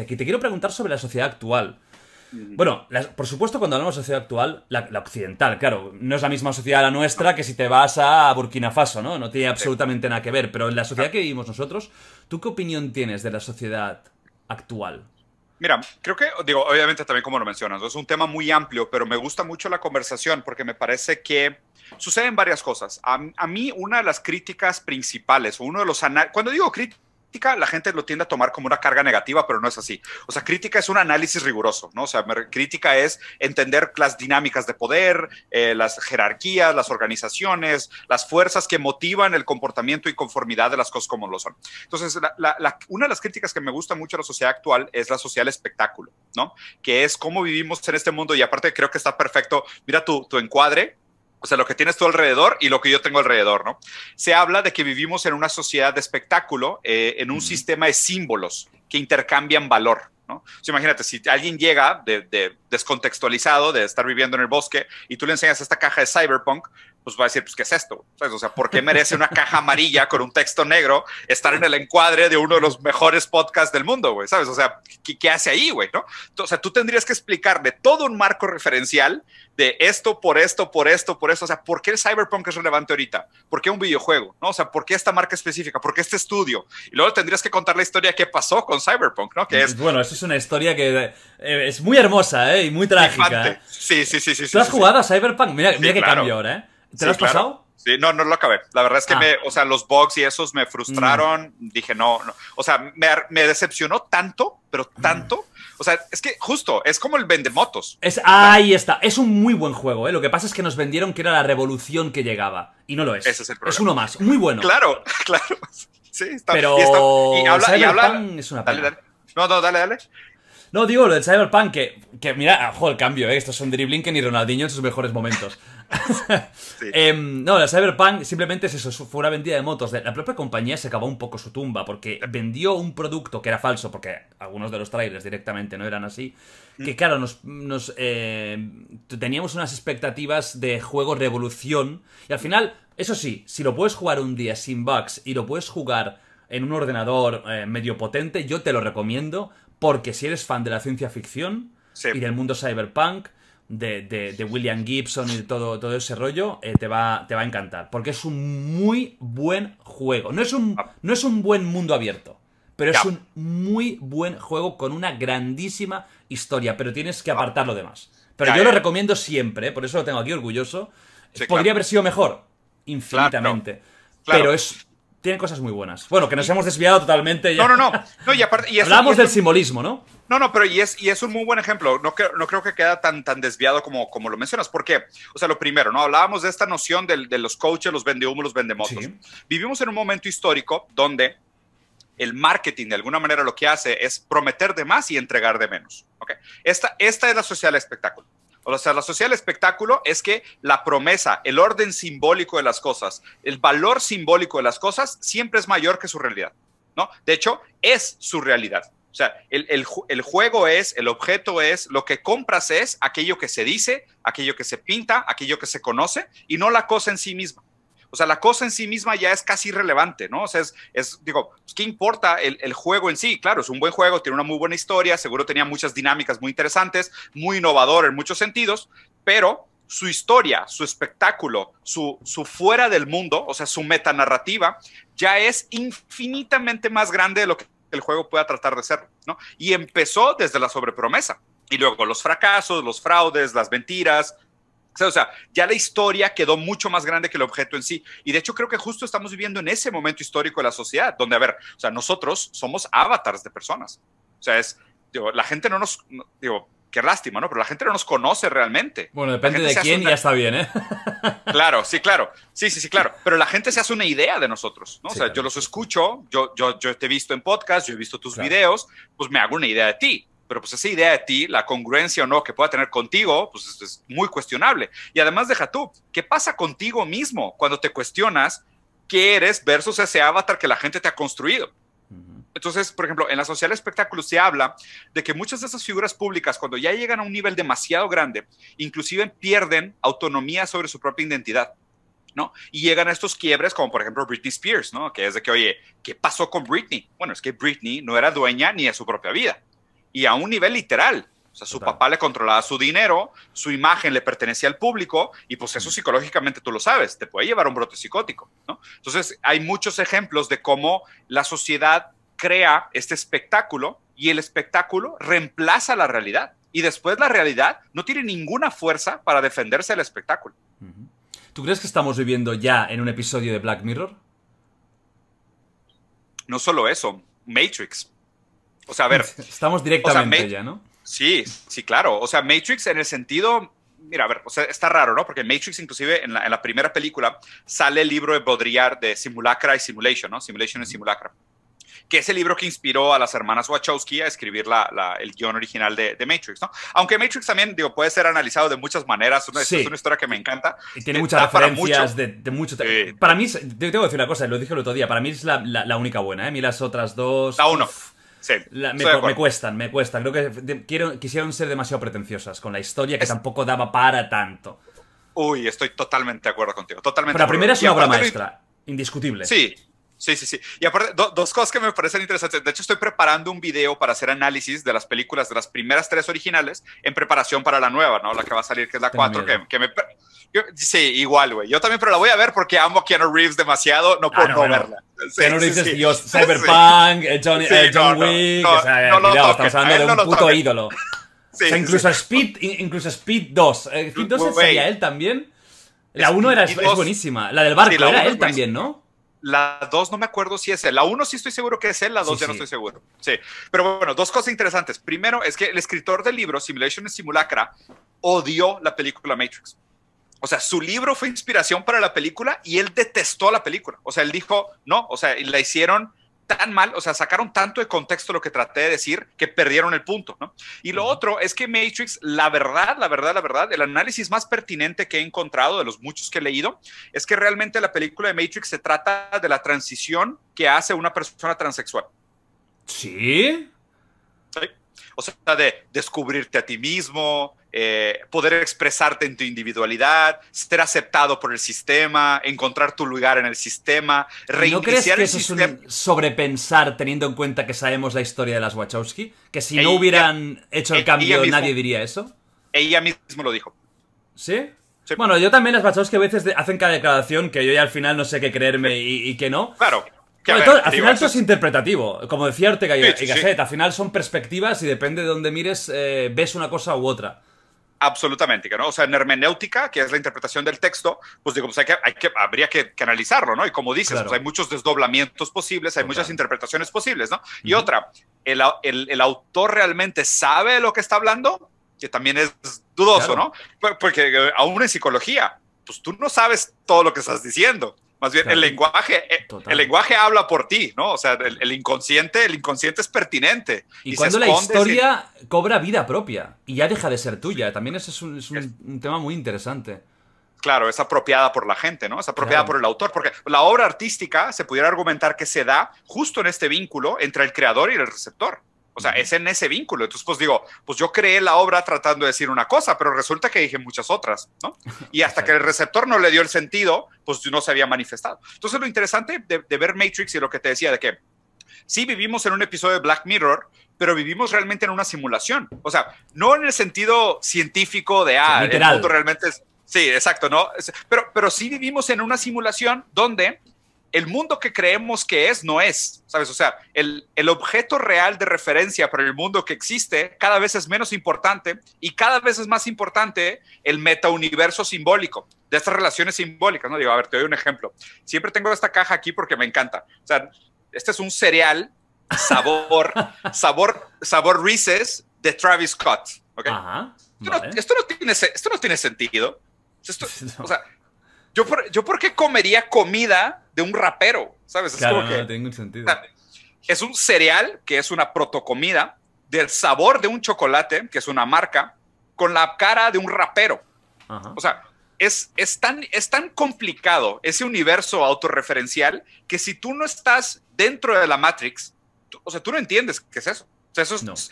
Aquí te quiero preguntar sobre la sociedad actual. Bueno, por supuesto, cuando hablamos de sociedad actual, la, occidental, claro, no es la misma sociedad la nuestra que si te vas a Burkina Faso, ¿no? No tiene absolutamente nada que ver, pero en la sociedad ah. que vivimos nosotros, ¿tú qué opinión tienes de la sociedad actual? Mira, creo que, digo, obviamente también como lo mencionas, es un tema muy amplio, pero me gusta mucho la conversación porque me parece que suceden varias cosas. A, mí una de las críticas principales, uno de los... Cuando digo crítica, la gente lo tiende a tomar como una carga negativa, pero no es así. O sea, crítica es un análisis riguroso, ¿no? O sea, crítica es entender las dinámicas de poder, eh, las jerarquías, las organizaciones, las fuerzas que motivan el comportamiento y conformidad de las cosas como lo son. Entonces, una de las críticas que me gusta mucho a la sociedad actual es la social espectáculo, ¿no? Que es cómo vivimos en este mundo y aparte creo que está perfecto. Mira tu, tu encuadre, o sea, lo que tienes tú alrededor y lo que yo tengo alrededor, ¿no? Se habla de que vivimos en una sociedad de espectáculo, eh, en un sistema de símbolos que intercambian valor. ¿no? imagínate, si alguien llega descontextualizado de estar viviendo en el bosque y tú le enseñas esta caja de cyberpunk, pues va a decir, pues, ¿qué es esto? ¿Sabes? O sea, ¿por qué merece una caja amarilla con un texto negro estar en el encuadre de uno de los mejores podcasts del mundo, güey? ¿Sabes? O sea, ¿qué, hace ahí, güey? ¿No? O sea, tú tendrías que explicarle todo un marco referencial de esto, por esto, por esto, por esto. O sea, ¿por qué el cyberpunk es relevante ahorita? ¿Por qué un videojuego? ¿No? O sea, ¿por qué esta marca específica? ¿Por qué este estudio? Y luego tendrías que contar la historia que pasó con cyberpunk, ¿no? Que es... Bueno, eso es una historia que eh, es muy hermosa, ¿eh? Y muy trágica. ¿eh? Sí, sí, sí, sí. ¿Tú has jugado a cyberpunk? Mira, mira qué cambio ahora, ¿eh? ¿Te lo has pasado? Sí, no, no lo acabé. La verdad es que, ah. me, o sea, los bugs y esos me frustraron. Mm. Dije, no, no, O sea, me, decepcionó tanto, pero mm. tanto. O sea, es que justo, es como el vendemotos. Es, ahí está. Es un muy buen juego, ¿eh? Lo que pasa es que nos vendieron que era la revolución que llegaba. Y no lo es. Ese es el problema. Es uno más. Muy bueno. Claro, claro. Sí, está. Pero y, está, es una No, no, dale, dale. No, digo, lo del Cyberpunk, que, que mira, ojo, ah, el cambio, ¿eh? Estos son dribbling que ni Ronaldinho en sus mejores momentos. Em, no, la Cyberpunk simplemente es eso, fue una vendida de motos. La propia compañía se acabó un poco su tumba porque vendió un producto que era falso, porque algunos de los trailers directamente no eran así. Que mm. claro, nos, eh, teníamos unas expectativas de juego revolución. Y al final, eso sí, si lo puedes jugar un día sin bugs y lo puedes jugar en un ordenador eh, medio potente, yo te lo recomiendo porque si eres fan de la ciencia ficción y del mundo cyberpunk, de, William Gibson y todo, todo ese rollo, eh, te, va, te va a encantar. Porque es un muy buen juego. No es un, ah. no es un buen mundo abierto, pero es un muy buen juego con una grandísima historia. Pero tienes que ah. apartar lo demás. Pero yo lo recomiendo siempre, eh, por eso lo tengo aquí orgulloso. Podría haber sido mejor, infinitamente. Pero es tienen cosas muy buenas. Bueno, que nos hemos desviado totalmente. No, no, no. y aparte, Hablamos del simbolismo, ¿no? No, no, pero y es, y es un muy buen ejemplo. No, creo, no creo que queda tan, tan desviado como, como lo mencionas. Porque, o sea, lo primero, ¿no? Hablábamos de esta noción de, de los coaches, los vendehumos, los vendemotos. Vivimos en un momento histórico donde el marketing, de alguna manera, lo que hace es prometer de más y entregar de menos. ¿okay? Esta, esta es la sociedad del espectáculo. O sea, la sociedad del espectáculo es que la promesa, el orden simbólico de las cosas, el valor simbólico de las cosas siempre es mayor que su realidad, ¿no? De hecho, es su realidad. O sea, el, juego es, el objeto es, lo que compras es aquello que se dice, aquello que se pinta, aquello que se conoce y no la cosa en sí misma. O sea, la cosa en sí misma ya es casi irrelevante, ¿no? O sea, es, digo, pues, ¿qué importa el, juego en sí? Claro, es un buen juego, tiene una muy buena historia, seguro tenía muchas dinámicas muy interesantes, muy innovador en muchos sentidos, pero su historia, su espectáculo, su, su fuera del mundo, o sea, su metanarrativa, ya es infinitamente más grande de lo que el juego pueda tratar de ser, ¿no? Y empezó desde la sobrepromesa y luego los fracasos, los fraudes, las mentiras, o sea, ya la historia quedó mucho más grande que el objeto en sí. Y de hecho creo que justo estamos viviendo en ese momento histórico de la sociedad, donde, a ver, o sea, nosotros somos avatars de personas. O sea, es, la gente no nos, digo, qué lástima, ¿no? Pero la gente no nos conoce realmente. Bueno, depende de quién, ya está bien, ¿eh? claro, sí, claro. Sí, sí, sí, claro. Pero la gente se hace una idea de nosotros, ¿no? o sea, yo los escucho, yo, yo, yo te he visto en podcast, yo he visto tus videos, pues me hago una idea de ti pero pues esa idea de ti, la congruencia o no que pueda tener contigo, pues es, muy cuestionable. Y además deja tú, ¿qué pasa contigo mismo cuando te cuestionas qué eres versus ese avatar que la gente te ha construido? Entonces, por ejemplo, en la social espectáculo se habla de que muchas de esas figuras públicas, cuando ya llegan a un nivel demasiado grande, inclusive pierden autonomía sobre su propia identidad. ¿no? Y llegan a estos quiebres, como por ejemplo Britney Spears, ¿no? Que es de que, oye, ¿qué pasó con Britney? Bueno, es que Britney no era dueña ni de su propia vida y a un nivel literal. O sea, su papá le controlaba su dinero, su imagen le pertenecía al público y pues eso psicológicamente tú lo sabes, te puede llevar a un brote psicótico, Entonces, hay muchos ejemplos de cómo la sociedad crea este espectáculo y el espectáculo reemplaza la realidad y después la realidad no tiene ninguna fuerza para defenderse del espectáculo. ¿Tú crees que estamos viviendo ya en un episodio de Black Mirror? No solo eso, Matrix. O sea, a ver. Estamos directamente ya, ¿no? Sí, sí, claro. O sea, Matrix en el sentido. Mira, a ver, o sea, está raro, ¿no? Porque Matrix, inclusive, en la, primera película, sale el libro de Baudrillard de Simulacra y Simulation, ¿no? Simulation y Simulacra que es el libro que inspiró a las hermanas Wachowski a escribir la, el guión original de, Matrix, ¿no? Aunque Matrix también, digo, puede ser analizado de muchas maneras, sí. es una historia que me encanta. Y tiene eh, muchas referencias de, de mucho... Para mí, tengo que decir una cosa, lo dije el otro día, para mí es la, única buena, ¿eh? A mí las otras dos... La uno me, cuestan, me cuestan. Creo que quiero, quisieron ser demasiado pretenciosas con la historia que tampoco daba para tanto. Uy, estoy totalmente de acuerdo contigo. Totalmente Pero la primera es una obra maestra, indiscutible. Sí, Sí, sí, sí. Y aparte, dos cosas que me parecen interesantes. De hecho, estoy preparando un video para hacer análisis de las películas de las primeras tres originales en preparación para la nueva, ¿no? La que va a salir, que es la cuatro que, me... sí, igual, güey. Yo también, pero la voy a ver porque amo a Keanu Reeves demasiado, no ah, puedo no, verla. Keanu Reeves es Dios, Cyberpunk, eh, John, eh, John Wick, o sea, ya, estamos hablando eh, de un puto ídolo. o sea, incluso Speed, incluso Speed 2. Speed 2 sería él también. La 1 era, es, buenísima. La del barco era él también, ¿no? La dos no me acuerdo si es él. La uno sí estoy seguro que es él, la dos ya no estoy seguro. Sí, pero bueno, dos cosas interesantes. Primero es que el escritor del libro Simulation Simulacra odió la película Matrix. O sea, su libro fue inspiración para la película y él detestó la película. O sea, él dijo, no, o sea, la hicieron tan mal, o sea, sacaron tanto de contexto lo que traté de decir que perdieron el punto, ¿no? Y lo otro es que Matrix, la verdad, la verdad, la verdad, el análisis más pertinente que he encontrado de los muchos que he leído es que realmente la película de Matrix se trata de la transición que hace una persona transexual. Sí. ¿Sí? O sea, de descubrirte a ti mismo, eh, poder expresarte en tu individualidad, ser aceptado por el sistema, encontrar tu lugar en el sistema, reiniciar ¿No crees que eso es un sobrepensar teniendo en cuenta que sabemos la historia de las Wachowski? Que si no hubieran hecho el cambio nadie diría eso. Ella mismo lo dijo. ¿Sí? Bueno, yo también las Wachowski a veces hacen cada declaración que yo ya al final no sé qué creerme y, que qué no. Claro. al final eso es interpretativo. Como decía Ortega y, Gasset, al final son perspectivas y depende de dónde mires, eh, ves una cosa u otra absolutamente, ¿no? O sea, en hermenéutica, que es la interpretación del texto, pues digo, o pues sea, que, hay habría que, analizarlo, ¿no? Y como dices, pues hay muchos desdoblamientos posibles, hay muchas interpretaciones posibles, ¿no? Y otra, el, autor realmente sabe lo que está hablando, que también es dudoso, ¿no? Porque eh, aún en psicología, pues tú no sabes todo lo que estás diciendo. Más bien, el, lenguaje, eh, el lenguaje habla por ti, ¿no? O sea, el, inconsciente, el inconsciente es pertinente. Y, cuando la historia cobra vida propia y ya deja de ser tuya. También ese es un, tema muy interesante claro, es apropiada por la gente, ¿no? Es apropiada por el autor, porque la obra artística se pudiera argumentar que se da justo en este vínculo entre el creador y el receptor. O sea, es en ese vínculo. Entonces, pues digo, pues yo creé la obra tratando de decir una cosa, pero resulta que dije muchas otras, ¿no? Y hasta que el receptor no le dio el sentido, pues no se había manifestado. Entonces, lo interesante de, ver Matrix y lo que te decía de que sí vivimos en un episodio de Black Mirror, pero vivimos realmente en una simulación. O sea, no en el sentido científico de, ah, el realmente es... Sí, exacto, ¿no? Pero, pero sí vivimos en una simulación donde el mundo que creemos que es no es, ¿sabes? O sea, el, objeto real de referencia para el mundo que existe cada vez es menos importante y cada vez es más importante el metauniverso simbólico, de estas relaciones simbólicas, ¿no? Digo, a ver, te doy un ejemplo. Siempre tengo esta caja aquí porque me encanta. O sea, este es un cereal sabor, sabor, sabor Reese's de Travis Scott, ¿ok? esto, no, tiene, sentido. O sea, Yo por, qué comería comida de un rapero, ¿sabes? Es sentido. Es un cereal que es una protocomida del sabor de un chocolate, que es una marca, con la cara de un rapero. O sea, es, tan, es tan complicado ese universo autorreferencial que si tú no estás dentro de la Matrix, o sea, tú no entiendes qué es eso. O sea, eso es,